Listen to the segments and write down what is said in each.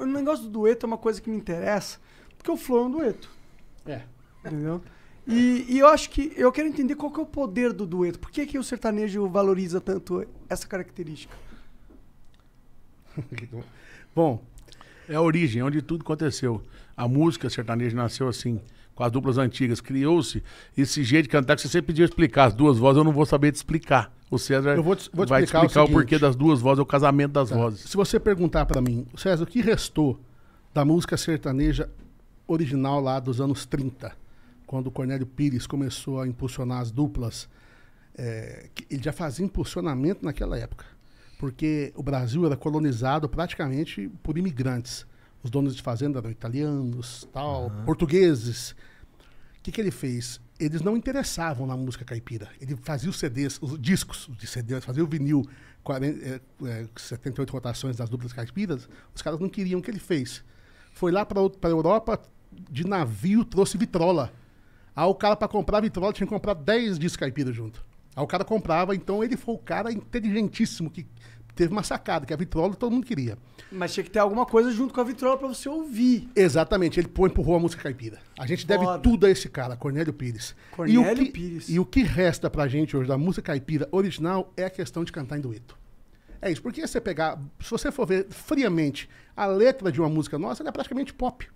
o negócio do dueto é uma coisa que me interessa, porque o Flow é um dueto. É. Entendeu? E, e, eu acho que eu quero entender qual que é o poder do dueto. Por que, que o sertanejo valoriza tanto essa característica? Bom, é a origem, é onde tudo aconteceu. A música sertaneja nasceu assim, com as duplas antigas. Criou-se esse jeito de cantar que você sempre pediu explicar. As duas vozes eu não vou saber te explicar. O César eu vou te, vou te vai explicar, explicar o, o, porquê das duas vozes, é o casamento das tá. vozes. Se você perguntar para mim, César, o que restou da música sertaneja original lá dos anos 30, quando o Cornélio Pires começou a impulsionar as duplas, é, ele já fazia impulsionamento naquela época, porque o Brasil era colonizado praticamente por imigrantes. Os donos de fazenda eram italianos, tal, uhum. portugueses. O que, que ele fez? eles não interessavam na música caipira. Ele fazia os CDs, os discos de CDs, fazia o vinil, 40, é, 78 é, rotações das duplas caipiras. Os caras não queriam o que ele fez. Foi lá para a Europa de navio, trouxe vitrola. Aí o cara, para comprar vitrola, tinha que comprar 10 discos caipira junto. Aí o cara comprava, então ele foi o cara inteligentíssimo que teve uma sacada, que a vitrola todo mundo queria. Mas tinha que ter alguma coisa junto com a vitrola para você ouvir. Exatamente, ele pô, empurrou a música caipira. A gente deve tudo a esse cara, Cornélio Pires. Cornélio e que, Pires. E o que resta pra gente hoje da música caipira original é a questão de cantar em dueto. É isso, porque você pegar, se você for ver friamente a letra de uma música nossa, ela é praticamente pop.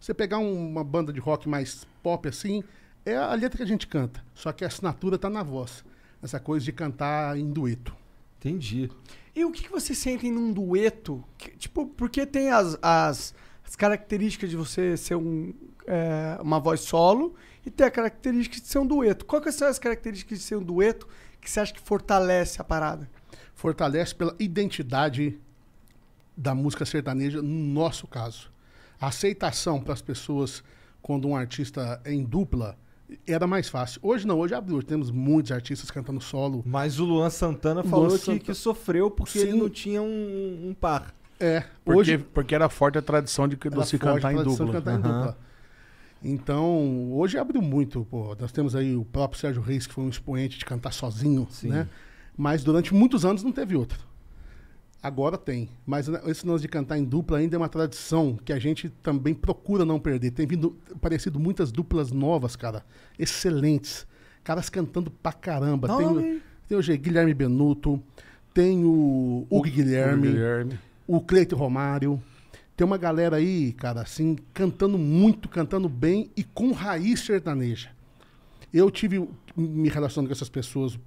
Você pegar uma banda de rock mais pop assim, é a letra que a gente canta, só que a assinatura tá na voz. Essa coisa de cantar em dueto. Entendi. E o que, que sente sentem num dueto? Que, tipo, porque tem as, as, as, características de você ser um, é, uma voz solo e tem a característica de ser um dueto. Quais são as características de ser um dueto que você acha que fortalece a parada? Fortalece pela identidade da música sertaneja, no nosso caso. A aceitação para as pessoas quando um artista é em dupla era mais fácil. Hoje não, hoje é abriu. Temos muitos artistas cantando solo. Mas o Luan Santana falou Luan que, Santana. que, sofreu porque Sim. ele não tinha um, um par. É, porque, hoje... Porque era forte a tradição de, de se cantar em dupla. Cantar uhum. em dupla. Então, hoje abriu muito. Pô. Nós temos aí o próprio Sérgio Reis, que foi um expoente de cantar sozinho, Sim. né? Mas durante muitos anos não teve outro. Agora tem. Mas esse lance de cantar em dupla ainda é uma tradição que a gente também procura não perder. Tem vindo aparecido muitas duplas novas, cara. Excelentes. Caras cantando pra caramba. tem, tem o G. Guilherme Benuto, tem o Hugo Guilherme, Guilherme, o Cleito Romário. Tem uma galera aí, cara, assim, cantando muito, cantando bem e com raiz sertaneja. Eu tive me relacionando com essas pessoas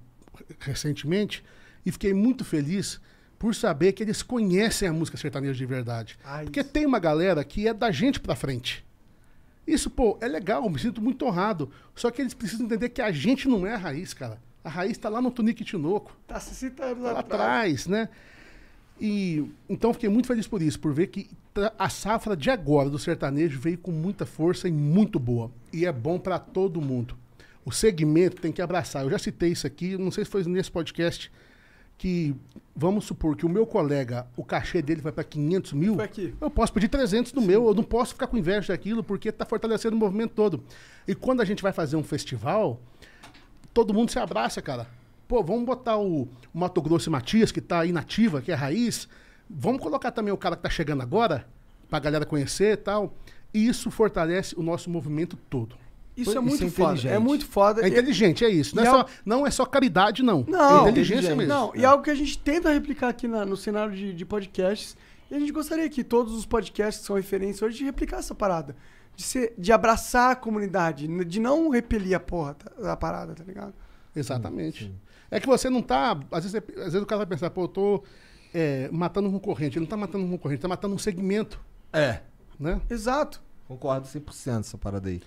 recentemente e fiquei muito feliz por saber que eles conhecem a música sertaneja de verdade. Ah, Porque tem uma galera que é da gente pra frente. Isso, pô, é legal, me sinto muito honrado. Só que eles precisam entender que a gente não é a raiz, cara. A raiz tá lá no Tunique Tinoco. Tá se citando lá, lá atrás, né? E então fiquei muito feliz por isso, por ver que a safra de agora do sertanejo veio com muita força e muito boa. E é bom para todo mundo. O segmento tem que abraçar. Eu já citei isso aqui, não sei se foi nesse podcast, que, vamos supor que o meu colega, o cachê dele vai para 500 mil, eu posso pedir 300 do Sim. meu, eu não posso ficar com inveja daquilo, porque está fortalecendo o movimento todo. E quando a gente vai fazer um festival, todo mundo se abraça, cara. Pô, vamos botar o, o Mato Grosso e Matias, que está inativa, que é raiz, vamos colocar também o cara que está chegando agora, para a galera conhecer e tal. E isso fortalece o nosso movimento todo. Isso é muito isso é foda. É muito foda. É inteligente, é isso. Não, é, só, é não é só caridade, não. Não. É inteligência mesmo. Não, e é algo que a gente tenta replicar aqui na, no cenário de, de, podcasts. E a gente gostaria que todos os podcasts que são referência hoje de replicar essa parada. De, ser, de abraçar a comunidade, de não repelir a porra da parada, tá ligado? Exatamente. Sim. É que você não tá. Às vezes, às vezes o cara vai pensar, pô, eu tô é, matando um concorrente. Ele não tá matando um concorrente, tá matando um segmento. É. Né? Exato. Concordo 100% essa parada aí.